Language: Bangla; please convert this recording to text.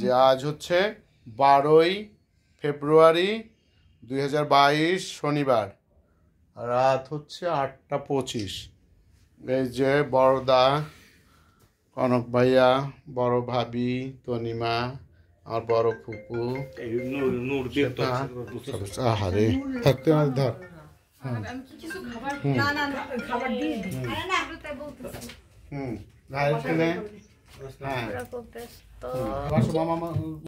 যে আজ হচ্ছে বারোই ফেব্রুয়ারি দুই শনিবার রাত হচ্ছে আটটা পঁচিশ এই যে বড়দা কনক ভাইয়া বড় ভাবি তনিমা আর বড় ফুপু হারে থাকতে ধর হুম হুম Nossa, é. Hum. Eu acho